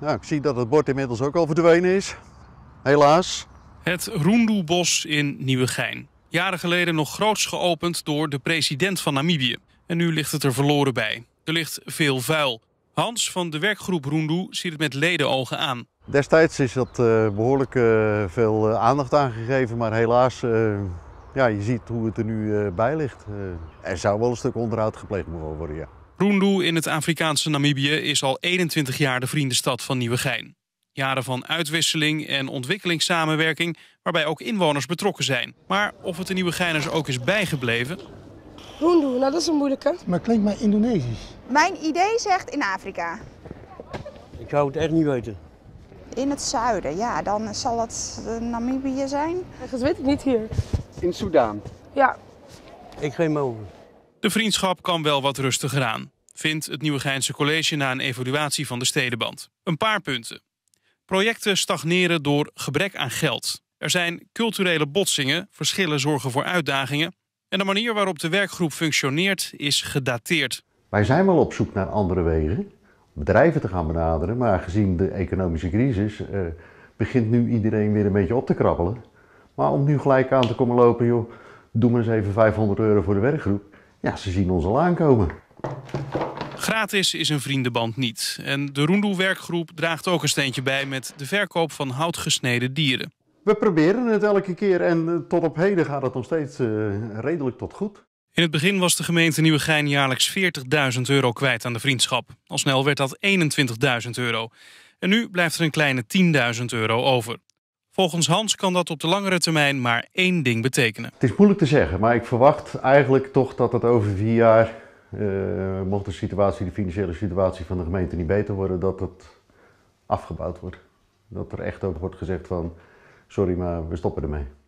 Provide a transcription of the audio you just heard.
Nou, ik zie dat het bord inmiddels ook al verdwenen is. Helaas. Het bos in Nieuwegein. Jaren geleden nog groots geopend door de president van Namibië. En nu ligt het er verloren bij. Er ligt veel vuil. Hans van de werkgroep Roendoe ziet het met ledenogen aan. Destijds is dat eh, behoorlijk eh, veel eh, aandacht aangegeven, maar helaas, ja, je ziet hoe het er nu bij ligt. er zou wel een stuk onderhoud gepleegd moeten worden, ja. Rundu in het Afrikaanse Namibië is al 21 jaar de vriendenstad van Nieuwegein. Jaren van uitwisseling en ontwikkelingssamenwerking waarbij ook inwoners betrokken zijn. Maar of het de Nieuwegeiners ook is bijgebleven... Rundu, nou dat is een moeilijke. Maar klinkt maar Indonesisch. Mijn idee zegt in Afrika. Ik zou het echt niet weten. In het zuiden, ja, dan zal het Namibië zijn. Dat weet ik niet hier. In Soudaan? Ja. Ik geef me over. De vriendschap kan wel wat rustiger aan, vindt het nieuwe Geinse College na een evaluatie van de stedenband. Een paar punten. Projecten stagneren door gebrek aan geld. Er zijn culturele botsingen, verschillen zorgen voor uitdagingen. En de manier waarop de werkgroep functioneert is gedateerd. Wij zijn wel op zoek naar andere wegen, bedrijven te gaan benaderen. Maar gezien de economische crisis eh, begint nu iedereen weer een beetje op te krabbelen. Maar om nu gelijk aan te komen lopen, joh, doe maar eens even 500 euro voor de werkgroep ja, ze zien ons al aankomen. Gratis is een vriendenband niet. En de Roendoe-werkgroep draagt ook een steentje bij met de verkoop van houtgesneden dieren. We proberen het elke keer en eh, tot op heden gaat het nog steeds eh, redelijk tot goed. In het begin was de gemeente Nieuwegein jaarlijks 40.000 euro kwijt aan de vriendschap. Al snel werd dat 21.000 euro. En nu blijft er een kleine 10.000 euro over. Volgens Hans kan dat op de langere termijn maar één ding betekenen. Het is moeilijk te zeggen, maar ik verwacht eigenlijk toch dat het over vier jaar, eh, mocht de situatie, de financiële situatie van de gemeente niet beter worden, dat het afgebouwd wordt. Dat er echt ook wordt gezegd van, sorry maar we stoppen ermee.